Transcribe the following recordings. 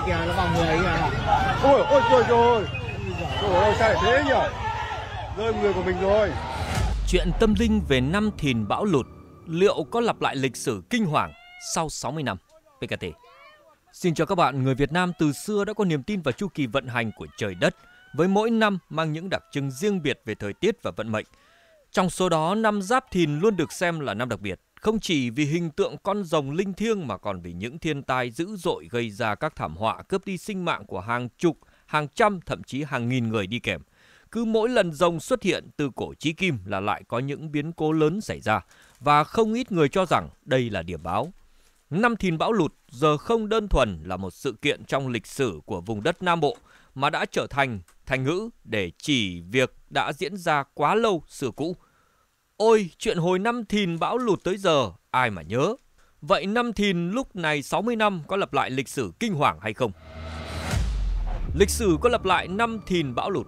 kia kìa nó vào người ấy kìa ôi ôi trời ơi trời ơi sao lại thế nhỉ rơi người của mình rồi chuyện tâm linh về năm thìn bão lụt liệu có lặp lại lịch sử kinh hoàng sau 60 năm PKT Xin chào các bạn, người Việt Nam từ xưa đã có niềm tin vào chu kỳ vận hành của trời đất với mỗi năm mang những đặc trưng riêng biệt về thời tiết và vận mệnh. Trong số đó, năm Giáp Thìn luôn được xem là năm đặc biệt không chỉ vì hình tượng con rồng linh thiêng mà còn vì những thiên tai dữ dội gây ra các thảm họa cướp đi sinh mạng của hàng chục, hàng trăm, thậm chí hàng nghìn người đi kèm. Cứ mỗi lần rồng xuất hiện từ cổ chí kim là lại có những biến cố lớn xảy ra và không ít người cho rằng đây là điểm báo. Năm thìn bão lụt giờ không đơn thuần là một sự kiện trong lịch sử của vùng đất Nam Bộ mà đã trở thành thành ngữ để chỉ việc đã diễn ra quá lâu xưa cũ Ôi, chuyện hồi năm thìn bão lụt tới giờ, ai mà nhớ. Vậy năm thìn lúc này 60 năm có lặp lại lịch sử kinh hoàng hay không? Lịch sử có lặp lại năm thìn bão lụt.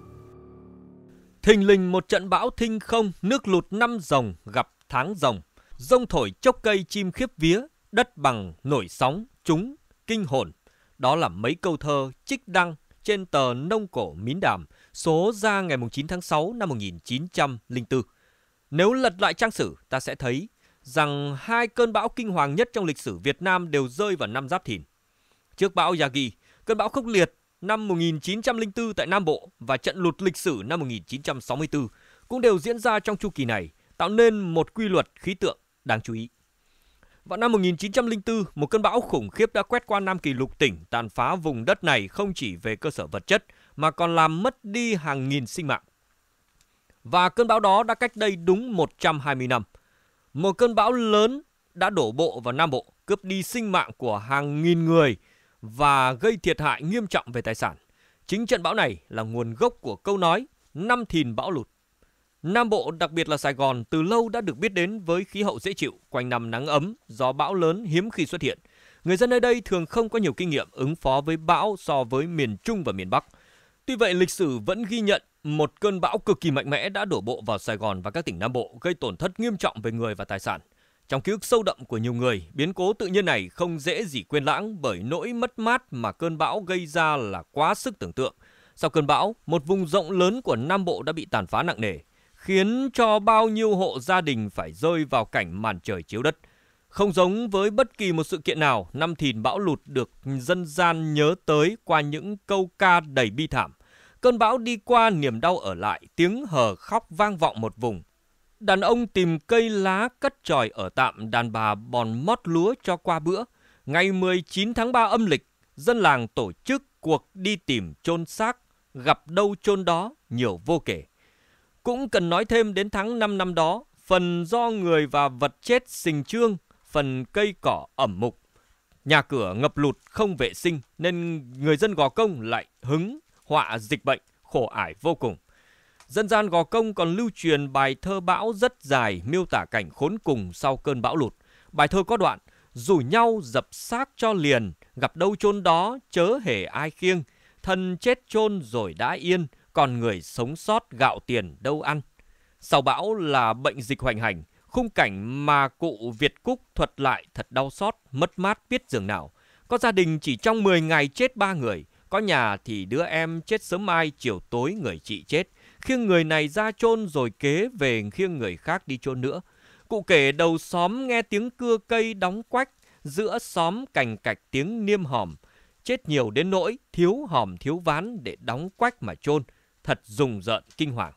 Thình lình một trận bão thinh không, nước lụt năm rồng gặp tháng rồng. Rông thổi chốc cây chim khiếp vía, đất bằng nổi sóng, chúng, kinh hồn. Đó là mấy câu thơ trích đăng trên tờ Nông Cổ Mín Đàm số ra ngày 9 tháng 6 năm 1904. Nếu lật lại trang sử, ta sẽ thấy rằng hai cơn bão kinh hoàng nhất trong lịch sử Việt Nam đều rơi vào năm Giáp Thìn. Trước bão Yagi, cơn bão khốc liệt năm 1904 tại Nam Bộ và trận lụt lịch sử năm 1964 cũng đều diễn ra trong chu kỳ này, tạo nên một quy luật khí tượng đáng chú ý. Vào năm 1904, một cơn bão khủng khiếp đã quét qua Nam Kỳ Lục tỉnh, tàn phá vùng đất này không chỉ về cơ sở vật chất mà còn làm mất đi hàng nghìn sinh mạng. Và cơn bão đó đã cách đây đúng 120 năm. Một cơn bão lớn đã đổ bộ vào Nam Bộ, cướp đi sinh mạng của hàng nghìn người và gây thiệt hại nghiêm trọng về tài sản. Chính trận bão này là nguồn gốc của câu nói năm thìn bão lụt. Nam Bộ, đặc biệt là Sài Gòn, từ lâu đã được biết đến với khí hậu dễ chịu, quanh năm nắng ấm, gió bão lớn hiếm khi xuất hiện. Người dân nơi đây thường không có nhiều kinh nghiệm ứng phó với bão so với miền Trung và miền Bắc. Tuy vậy, lịch sử vẫn ghi nhận một cơn bão cực kỳ mạnh mẽ đã đổ bộ vào Sài Gòn và các tỉnh Nam Bộ, gây tổn thất nghiêm trọng về người và tài sản. Trong ký ức sâu đậm của nhiều người, biến cố tự nhiên này không dễ gì quên lãng bởi nỗi mất mát mà cơn bão gây ra là quá sức tưởng tượng. Sau cơn bão, một vùng rộng lớn của Nam Bộ đã bị tàn phá nặng nề, khiến cho bao nhiêu hộ gia đình phải rơi vào cảnh màn trời chiếu đất. Không giống với bất kỳ một sự kiện nào, năm thìn bão lụt được dân gian nhớ tới qua những câu ca đầy bi thảm. Cơn bão đi qua niềm đau ở lại, tiếng hờ khóc vang vọng một vùng. Đàn ông tìm cây lá cất tròi ở tạm đàn bà bòn mót lúa cho qua bữa. Ngày 19 tháng 3 âm lịch, dân làng tổ chức cuộc đi tìm chôn xác, gặp đâu chôn đó nhiều vô kể. Cũng cần nói thêm đến tháng 5 năm đó, phần do người và vật chết sình trương, phần cây cỏ ẩm mục. Nhà cửa ngập lụt không vệ sinh nên người dân Gò Công lại hứng họa dịch bệnh, khổ ải vô cùng. Dân gian Gò Công còn lưu truyền bài thơ bão rất dài miêu tả cảnh khốn cùng sau cơn bão lụt. Bài thơ có đoạn, rủ nhau dập xác cho liền, gặp đâu chôn đó chớ hề ai khiêng, thân chết chôn rồi đã yên, còn người sống sót gạo tiền đâu ăn. Sau bão là bệnh dịch hoành hành, khung cảnh mà cụ Việt Cúc thuật lại thật đau xót, mất mát biết dường nào. Có gia đình chỉ trong 10 ngày chết 3 người, có nhà thì đứa em chết sớm mai chiều tối người chị chết. Khiêng người này ra chôn rồi kế về khiêng người khác đi chôn nữa. Cụ kể đầu xóm nghe tiếng cưa cây đóng quách, giữa xóm cành cạch tiếng niêm hòm. Chết nhiều đến nỗi thiếu hòm thiếu ván để đóng quách mà chôn thật rùng rợn kinh hoàng.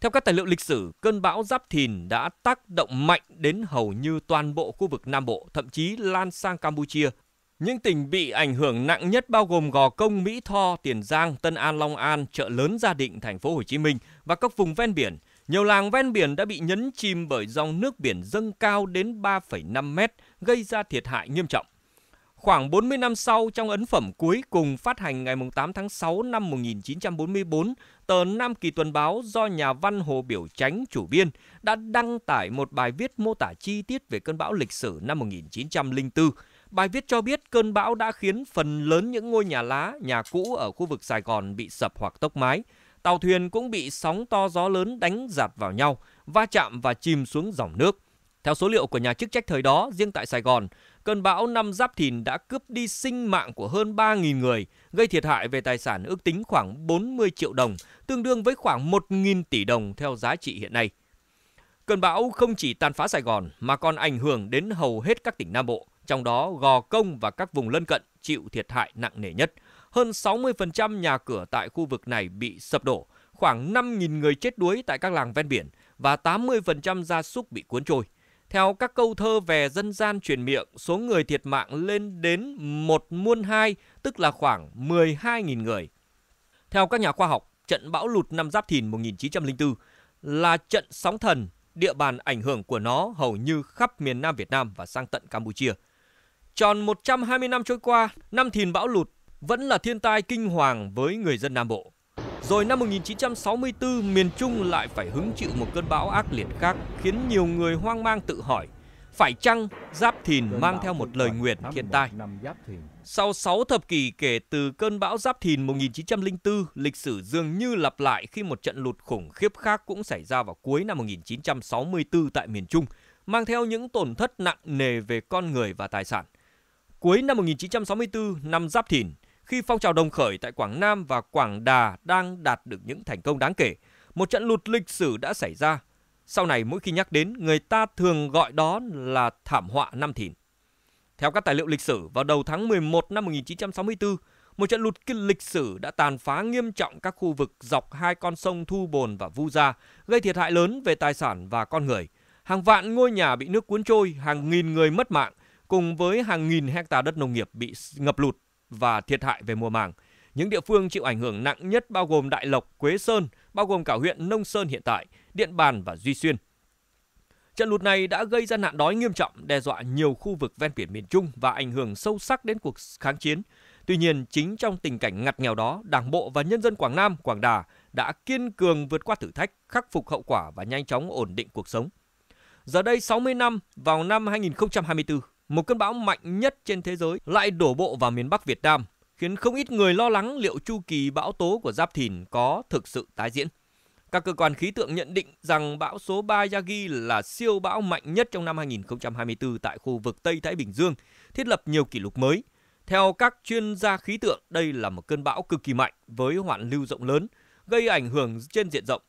Theo các tài liệu lịch sử, cơn bão Giáp Thìn đã tác động mạnh đến hầu như toàn bộ khu vực Nam Bộ, thậm chí lan sang Campuchia – những tỉnh bị ảnh hưởng nặng nhất bao gồm Gò Công, Mỹ Tho, Tiền Giang, Tân An, Long An, chợ lớn Gia Định, thành phố Hồ Chí Minh và các vùng ven biển. Nhiều làng ven biển đã bị nhấn chìm bởi dòng nước biển dâng cao đến 3,5 mét, gây ra thiệt hại nghiêm trọng. Khoảng 40 năm sau, trong ấn phẩm cuối cùng phát hành ngày 8 tháng 6 năm 1944, tờ Nam Kỳ Tuần Báo do nhà văn Hồ Biểu Chánh chủ biên đã đăng tải một bài viết mô tả chi tiết về cơn bão lịch sử năm 1904 Bài viết cho biết cơn bão đã khiến phần lớn những ngôi nhà lá, nhà cũ ở khu vực Sài Gòn bị sập hoặc tốc mái. Tàu thuyền cũng bị sóng to gió lớn đánh giạt vào nhau, va chạm và chìm xuống dòng nước. Theo số liệu của nhà chức trách thời đó, riêng tại Sài Gòn, cơn bão năm Giáp Thìn đã cướp đi sinh mạng của hơn 3.000 người, gây thiệt hại về tài sản ước tính khoảng 40 triệu đồng, tương đương với khoảng 1.000 tỷ đồng theo giá trị hiện nay. Cơn bão không chỉ tàn phá Sài Gòn mà còn ảnh hưởng đến hầu hết các tỉnh Nam Bộ trong đó Gò Công và các vùng lân cận chịu thiệt hại nặng nề nhất. Hơn 60% nhà cửa tại khu vực này bị sập đổ, khoảng 5.000 người chết đuối tại các làng ven biển và 80% gia súc bị cuốn trôi. Theo các câu thơ về dân gian truyền miệng, số người thiệt mạng lên đến một muôn hai tức là khoảng 12.000 người. Theo các nhà khoa học, trận bão lụt năm Giáp Thìn 1904 là trận sóng thần, địa bàn ảnh hưởng của nó hầu như khắp miền Nam Việt Nam và sang tận Campuchia – Tròn 120 năm trôi qua, năm thìn bão lụt vẫn là thiên tai kinh hoàng với người dân Nam Bộ. Rồi năm 1964, miền Trung lại phải hứng chịu một cơn bão ác liệt khác khiến nhiều người hoang mang tự hỏi phải chăng Giáp Thìn mang theo một lời nguyện thiên tai? Sau 6 thập kỷ kể từ cơn bão Giáp Thìn 1904, lịch sử dường như lặp lại khi một trận lụt khủng khiếp khác cũng xảy ra vào cuối năm 1964 tại miền Trung, mang theo những tổn thất nặng nề về con người và tài sản – Cuối năm 1964, năm Giáp Thìn, khi phong trào đồng khởi tại Quảng Nam và Quảng Đà đang đạt được những thành công đáng kể, một trận lụt lịch sử đã xảy ra. Sau này mỗi khi nhắc đến, người ta thường gọi đó là thảm họa năm Thìn. Theo các tài liệu lịch sử, vào đầu tháng 11 năm 1964, một trận lụt lịch sử đã tàn phá nghiêm trọng các khu vực dọc hai con sông Thu Bồn và Vu Gia, gây thiệt hại lớn về tài sản và con người. Hàng vạn ngôi nhà bị nước cuốn trôi, hàng nghìn người mất mạng, cùng với hàng nghìn hecta đất nông nghiệp bị ngập lụt và thiệt hại về mùa màng. Những địa phương chịu ảnh hưởng nặng nhất bao gồm Đại Lộc, Quế Sơn, bao gồm cả huyện Nông Sơn hiện tại, Điện Bàn và Duy Xuyên. Trận lụt này đã gây ra nạn đói nghiêm trọng, đe dọa nhiều khu vực ven biển miền Trung và ảnh hưởng sâu sắc đến cuộc kháng chiến. Tuy nhiên, chính trong tình cảnh ngặt nghèo đó, Đảng bộ và nhân dân Quảng Nam, Quảng Đà đã kiên cường vượt qua thử thách, khắc phục hậu quả và nhanh chóng ổn định cuộc sống. Giờ đây 60 năm, vào năm 2024, một cơn bão mạnh nhất trên thế giới lại đổ bộ vào miền Bắc Việt Nam, khiến không ít người lo lắng liệu chu kỳ bão tố của Giáp Thìn có thực sự tái diễn. Các cơ quan khí tượng nhận định rằng bão số 3 Yagi là siêu bão mạnh nhất trong năm 2024 tại khu vực Tây Thái Bình Dương, thiết lập nhiều kỷ lục mới. Theo các chuyên gia khí tượng, đây là một cơn bão cực kỳ mạnh với hoạn lưu rộng lớn, gây ảnh hưởng trên diện rộng.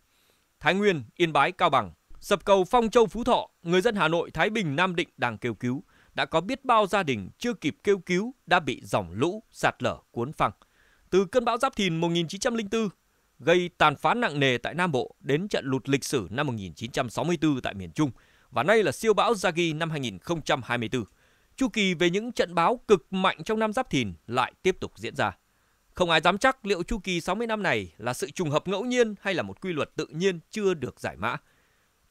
Thái Nguyên, Yên Bái, Cao Bằng, sập cầu Phong Châu Phú Thọ, người dân Hà Nội, Thái Bình, Nam Định đang kêu cứu đã có biết bao gia đình chưa kịp kêu cứu đã bị dòng lũ sạt lở cuốn phăng. Từ cơn bão Giáp Thìn 1904 gây tàn phá nặng nề tại Nam Bộ đến trận lụt lịch sử năm 1964 tại miền Trung và nay là siêu bão Zagi năm 2024. Chu kỳ về những trận báo cực mạnh trong năm Giáp Thìn lại tiếp tục diễn ra. Không ai dám chắc liệu chu kỳ 60 năm này là sự trùng hợp ngẫu nhiên hay là một quy luật tự nhiên chưa được giải mã.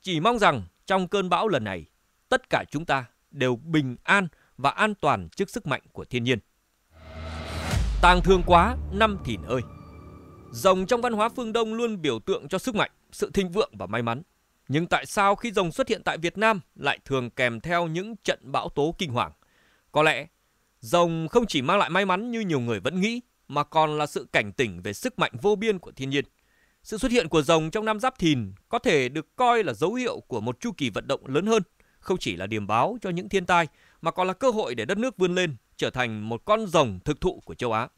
Chỉ mong rằng trong cơn bão lần này, tất cả chúng ta đều bình an và an toàn trước sức mạnh của thiên nhiên. Tàng thương quá, năm thìn ơi! Rồng trong văn hóa phương Đông luôn biểu tượng cho sức mạnh, sự thịnh vượng và may mắn. Nhưng tại sao khi rồng xuất hiện tại Việt Nam lại thường kèm theo những trận bão tố kinh hoàng? Có lẽ, rồng không chỉ mang lại may mắn như nhiều người vẫn nghĩ, mà còn là sự cảnh tỉnh về sức mạnh vô biên của thiên nhiên. Sự xuất hiện của rồng trong năm Giáp Thìn có thể được coi là dấu hiệu của một chu kỳ vận động lớn hơn – không chỉ là điểm báo cho những thiên tai mà còn là cơ hội để đất nước vươn lên trở thành một con rồng thực thụ của châu Á.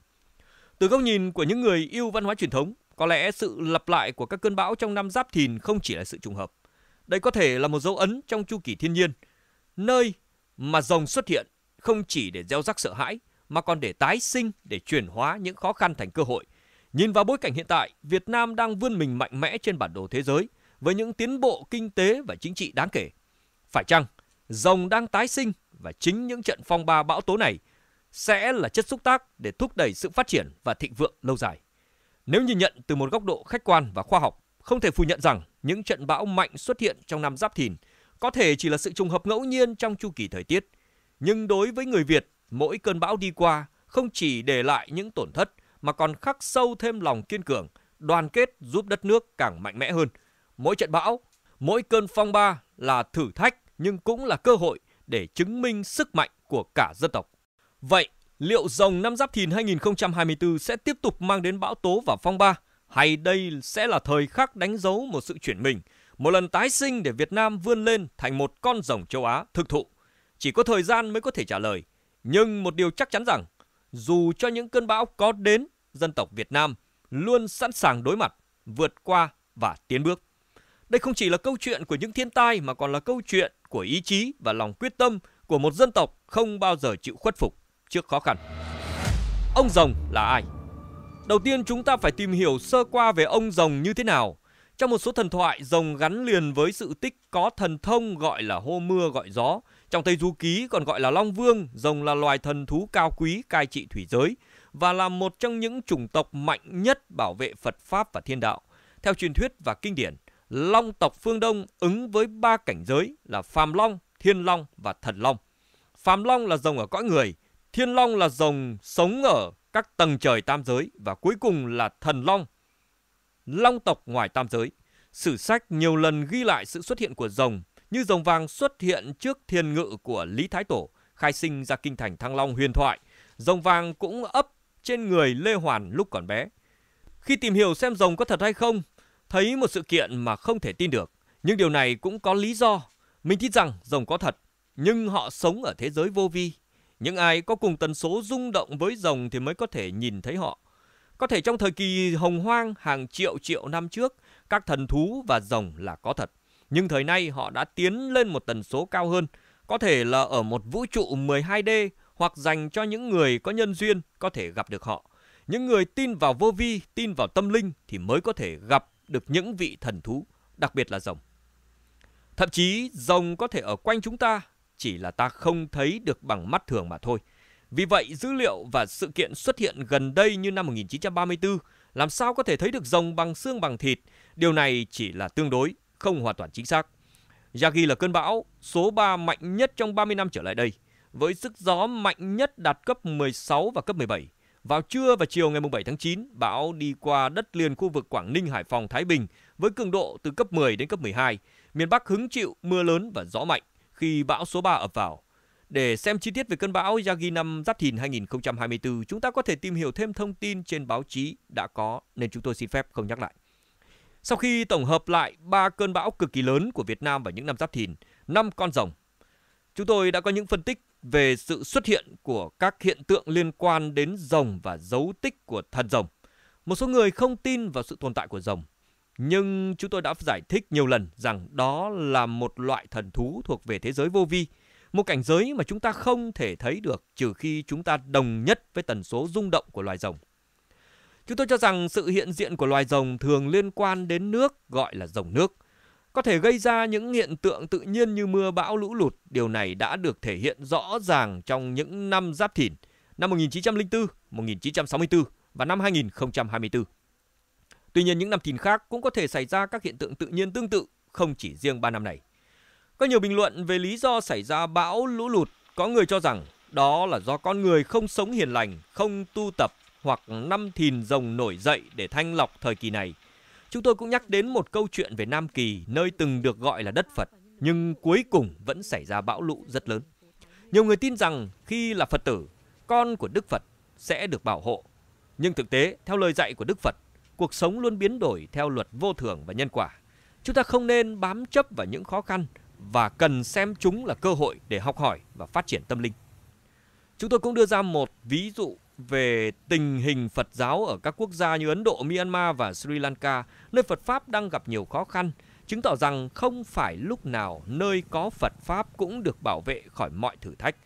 Từ góc nhìn của những người yêu văn hóa truyền thống, có lẽ sự lặp lại của các cơn bão trong năm Giáp Thìn không chỉ là sự trùng hợp. Đây có thể là một dấu ấn trong chu kỳ thiên nhiên, nơi mà rồng xuất hiện không chỉ để gieo rắc sợ hãi mà còn để tái sinh, để chuyển hóa những khó khăn thành cơ hội. Nhìn vào bối cảnh hiện tại, Việt Nam đang vươn mình mạnh mẽ trên bản đồ thế giới với những tiến bộ kinh tế và chính trị đáng kể. Phải chăng rồng đang tái sinh và chính những trận phong ba bão tố này sẽ là chất xúc tác để thúc đẩy sự phát triển và thịnh vượng lâu dài. Nếu nhìn nhận từ một góc độ khách quan và khoa học, không thể phủ nhận rằng những trận bão mạnh xuất hiện trong năm Giáp Thìn có thể chỉ là sự trùng hợp ngẫu nhiên trong chu kỳ thời tiết. Nhưng đối với người Việt, mỗi cơn bão đi qua không chỉ để lại những tổn thất mà còn khắc sâu thêm lòng kiên cường, đoàn kết giúp đất nước càng mạnh mẽ hơn. Mỗi trận bão, mỗi cơn phong ba là thử thách nhưng cũng là cơ hội để chứng minh sức mạnh của cả dân tộc. Vậy, liệu rồng năm Giáp Thìn 2024 sẽ tiếp tục mang đến bão tố và phong ba hay đây sẽ là thời khắc đánh dấu một sự chuyển mình, một lần tái sinh để Việt Nam vươn lên thành một con rồng châu Á thực thụ? Chỉ có thời gian mới có thể trả lời, nhưng một điều chắc chắn rằng dù cho những cơn bão có đến, dân tộc Việt Nam luôn sẵn sàng đối mặt, vượt qua và tiến bước. Đây không chỉ là câu chuyện của những thiên tai mà còn là câu chuyện của ý chí và lòng quyết tâm của một dân tộc không bao giờ chịu khuất phục trước khó khăn. Ông rồng là ai? Đầu tiên chúng ta phải tìm hiểu sơ qua về ông rồng như thế nào. Trong một số thần thoại, rồng gắn liền với sự tích có thần thông gọi là hô mưa gọi gió. Trong Tây Du Ký còn gọi là Long Vương, rồng là loài thần thú cao quý cai trị thủy giới và là một trong những chủng tộc mạnh nhất bảo vệ Phật Pháp và thiên đạo, theo truyền thuyết và kinh điển. Long tộc phương Đông ứng với ba cảnh giới là Phàm Long, Thiên Long và Thần Long. Phàm Long là rồng ở cõi người, Thiên Long là rồng sống ở các tầng trời tam giới và cuối cùng là Thần Long, Long tộc ngoài tam giới. Sử sách nhiều lần ghi lại sự xuất hiện của rồng, như rồng vàng xuất hiện trước thiên ngự của Lý Thái Tổ, khai sinh ra kinh thành Thăng Long huyền thoại. Rồng vàng cũng ấp trên người Lê Hoàn lúc còn bé. Khi tìm hiểu xem rồng có thật hay không, Thấy một sự kiện mà không thể tin được, nhưng điều này cũng có lý do. Mình tin rằng rồng có thật, nhưng họ sống ở thế giới vô vi. Những ai có cùng tần số rung động với rồng thì mới có thể nhìn thấy họ. Có thể trong thời kỳ hồng hoang hàng triệu triệu năm trước, các thần thú và rồng là có thật. Nhưng thời nay họ đã tiến lên một tần số cao hơn, có thể là ở một vũ trụ 12D hoặc dành cho những người có nhân duyên có thể gặp được họ. Những người tin vào vô vi, tin vào tâm linh thì mới có thể gặp được những vị thần thú, đặc biệt là rồng. Thậm chí rồng có thể ở quanh chúng ta, chỉ là ta không thấy được bằng mắt thường mà thôi. Vì vậy, dữ liệu và sự kiện xuất hiện gần đây như năm 1934, làm sao có thể thấy được rồng bằng xương bằng thịt? Điều này chỉ là tương đối, không hoàn toàn chính xác. Yagi là cơn bão số 3 mạnh nhất trong 30 năm trở lại đây, với sức gió mạnh nhất đạt cấp 16 và cấp 17. Vào trưa và chiều ngày 7 tháng 9, bão đi qua đất liền khu vực Quảng Ninh, Hải Phòng, Thái Bình với cường độ từ cấp 10 đến cấp 12. Miền Bắc hứng chịu mưa lớn và gió mạnh khi bão số 3 ập vào. Để xem chi tiết về cơn bão Yagi năm Giáp Thìn 2024, chúng ta có thể tìm hiểu thêm thông tin trên báo chí đã có nên chúng tôi xin phép không nhắc lại. Sau khi tổng hợp lại ba cơn bão cực kỳ lớn của Việt Nam vào những năm Giáp Thìn, năm con rồng, chúng tôi đã có những phân tích về sự xuất hiện của các hiện tượng liên quan đến rồng và dấu tích của thần rồng. Một số người không tin vào sự tồn tại của rồng, nhưng chúng tôi đã giải thích nhiều lần rằng đó là một loại thần thú thuộc về thế giới vô vi, một cảnh giới mà chúng ta không thể thấy được trừ khi chúng ta đồng nhất với tần số rung động của loài rồng. Chúng tôi cho rằng sự hiện diện của loài rồng thường liên quan đến nước gọi là rồng nước, có thể gây ra những hiện tượng tự nhiên như mưa bão lũ lụt. Điều này đã được thể hiện rõ ràng trong những năm Giáp Thìn, năm 1904, 1964 và năm 2024. Tuy nhiên những năm Thìn khác cũng có thể xảy ra các hiện tượng tự nhiên tương tự, không chỉ riêng 3 năm này. Có nhiều bình luận về lý do xảy ra bão lũ lụt, có người cho rằng đó là do con người không sống hiền lành, không tu tập hoặc năm Thìn rồng nổi dậy để thanh lọc thời kỳ này – Chúng tôi cũng nhắc đến một câu chuyện về Nam Kỳ, nơi từng được gọi là đất Phật, nhưng cuối cùng vẫn xảy ra bão lũ rất lớn. Nhiều người tin rằng khi là Phật tử, con của Đức Phật sẽ được bảo hộ. Nhưng thực tế, theo lời dạy của Đức Phật, cuộc sống luôn biến đổi theo luật vô thường và nhân quả. Chúng ta không nên bám chấp vào những khó khăn và cần xem chúng là cơ hội để học hỏi và phát triển tâm linh. Chúng tôi cũng đưa ra một ví dụ về tình hình Phật giáo ở các quốc gia như Ấn Độ, Myanmar và Sri Lanka, nơi Phật Pháp đang gặp nhiều khó khăn, chứng tỏ rằng không phải lúc nào nơi có Phật Pháp cũng được bảo vệ khỏi mọi thử thách.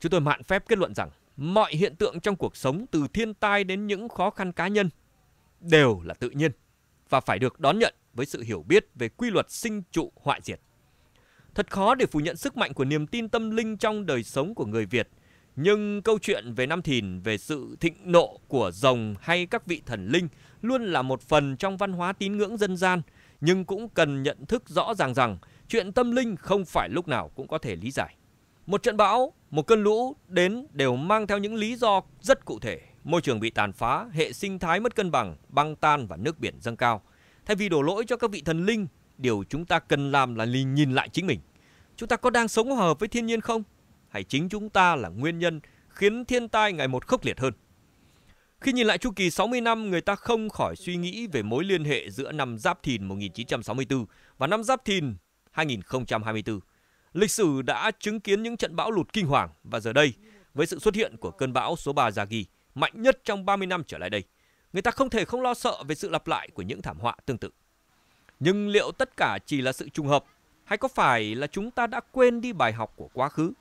Chúng tôi mạn phép kết luận rằng mọi hiện tượng trong cuộc sống từ thiên tai đến những khó khăn cá nhân đều là tự nhiên và phải được đón nhận với sự hiểu biết về quy luật sinh trụ hoại diệt. Thật khó để phủ nhận sức mạnh của niềm tin tâm linh trong đời sống của người Việt – nhưng câu chuyện về năm thìn, về sự thịnh nộ của rồng hay các vị thần linh luôn là một phần trong văn hóa tín ngưỡng dân gian, nhưng cũng cần nhận thức rõ ràng rằng chuyện tâm linh không phải lúc nào cũng có thể lý giải. Một trận bão, một cơn lũ đến đều mang theo những lý do rất cụ thể. Môi trường bị tàn phá, hệ sinh thái mất cân bằng, băng tan và nước biển dâng cao. Thay vì đổ lỗi cho các vị thần linh, điều chúng ta cần làm là nhìn lại chính mình. Chúng ta có đang sống hòa hợp với thiên nhiên không? hay chính chúng ta là nguyên nhân khiến thiên tai ngày một khốc liệt hơn. Khi nhìn lại chu kỳ 60 năm, người ta không khỏi suy nghĩ về mối liên hệ giữa năm Giáp Thìn 1964 và năm Giáp Thìn 2024. Lịch sử đã chứng kiến những trận bão lụt kinh hoàng và giờ đây, với sự xuất hiện của cơn bão số 3 Yagi, mạnh nhất trong 30 năm trở lại đây, người ta không thể không lo sợ về sự lặp lại của những thảm họa tương tự. Nhưng liệu tất cả chỉ là sự trùng hợp hay có phải là chúng ta đã quên đi bài học của quá khứ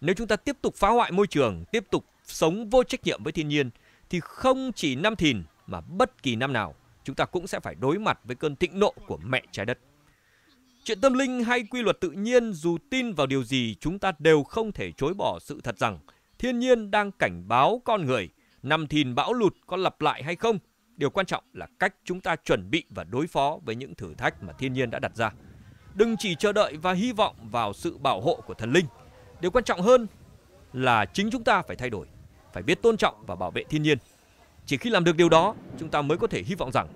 nếu chúng ta tiếp tục phá hoại môi trường, tiếp tục sống vô trách nhiệm với thiên nhiên thì không chỉ năm thìn mà bất kỳ năm nào chúng ta cũng sẽ phải đối mặt với cơn thịnh nộ của mẹ trái đất. Chuyện tâm linh hay quy luật tự nhiên dù tin vào điều gì chúng ta đều không thể chối bỏ sự thật rằng thiên nhiên đang cảnh báo con người năm thìn bão lụt có lặp lại hay không. Điều quan trọng là cách chúng ta chuẩn bị và đối phó với những thử thách mà thiên nhiên đã đặt ra. Đừng chỉ chờ đợi và hy vọng vào sự bảo hộ của thần linh – Điều quan trọng hơn là chính chúng ta phải thay đổi, phải biết tôn trọng và bảo vệ thiên nhiên. Chỉ khi làm được điều đó, chúng ta mới có thể hy vọng rằng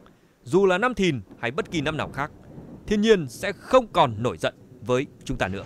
dù là năm thìn hay bất kỳ năm nào khác, thiên nhiên sẽ không còn nổi giận với chúng ta nữa.